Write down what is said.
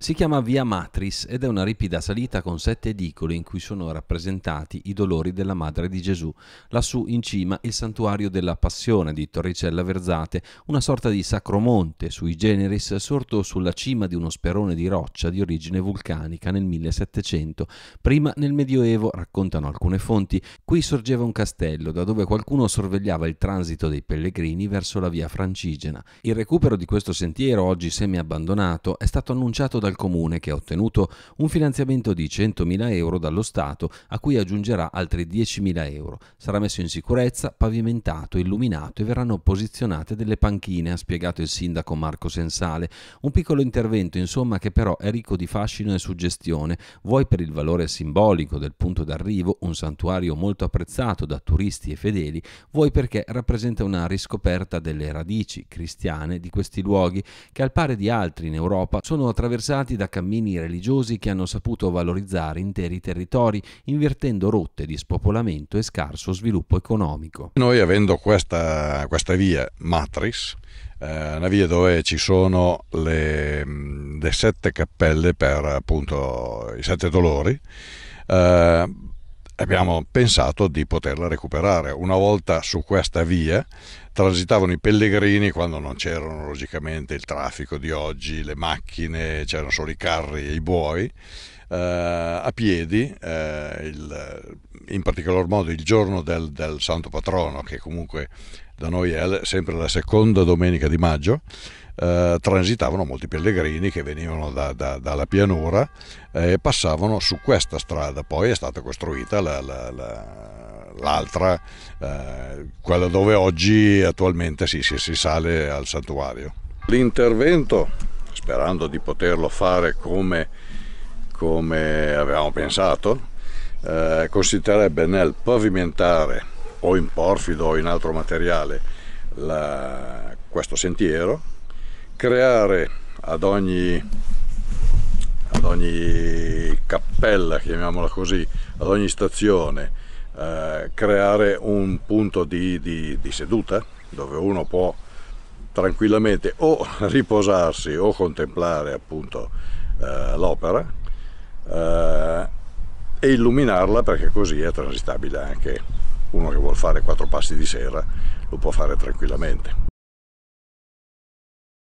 Si chiama Via Matris ed è una ripida salita con sette edicole in cui sono rappresentati i dolori della Madre di Gesù. Lassù in cima il santuario della Passione di Torricella Verzate, una sorta di sacromonte sui generis sorto sulla cima di uno sperone di roccia di origine vulcanica nel 1700. Prima nel Medioevo, raccontano alcune fonti, qui sorgeva un castello da dove qualcuno sorvegliava il transito dei pellegrini verso la via francigena. Il recupero di questo sentiero, oggi semi abbandonato, è stato annunciato da dal comune che ha ottenuto un finanziamento di 100.000 euro dallo Stato a cui aggiungerà altri 10.000 euro. Sarà messo in sicurezza, pavimentato, illuminato e verranno posizionate delle panchine, ha spiegato il sindaco Marco Sensale. Un piccolo intervento insomma che però è ricco di fascino e suggestione, vuoi per il valore simbolico del punto d'arrivo, un santuario molto apprezzato da turisti e fedeli, vuoi perché rappresenta una riscoperta delle radici cristiane di questi luoghi che al pari di altri in Europa sono attraversati impulsati da cammini religiosi che hanno saputo valorizzare interi territori, invertendo rotte di spopolamento e scarso sviluppo economico. Noi avendo questa, questa via Matris, eh, una via dove ci sono le, mm, le sette cappelle per appunto i sette dolori, eh, abbiamo pensato di poterla recuperare. Una volta su questa via transitavano i pellegrini quando non c'erano logicamente il traffico di oggi, le macchine, c'erano solo i carri e i buoi. Eh, a piedi, eh, il, in particolar modo il giorno del, del Santo Patrono, che comunque da noi è sempre la seconda domenica di maggio, eh, transitavano molti pellegrini che venivano da, da, dalla pianura eh, e eh, passavano su questa strada. Poi è stata costruita la, la, la, l'altra, eh, quella dove oggi attualmente sì, sì, si sale al santuario. L'intervento, sperando di poterlo fare come, come avevamo pensato, eh, consisterebbe nel pavimentare o in porfido o in altro materiale la, questo sentiero creare ad ogni, ad ogni cappella, chiamiamola così, ad ogni stazione, eh, creare un punto di, di, di seduta dove uno può tranquillamente o riposarsi o contemplare appunto eh, l'opera eh, e illuminarla perché così è transitabile anche uno che vuole fare quattro passi di sera lo può fare tranquillamente.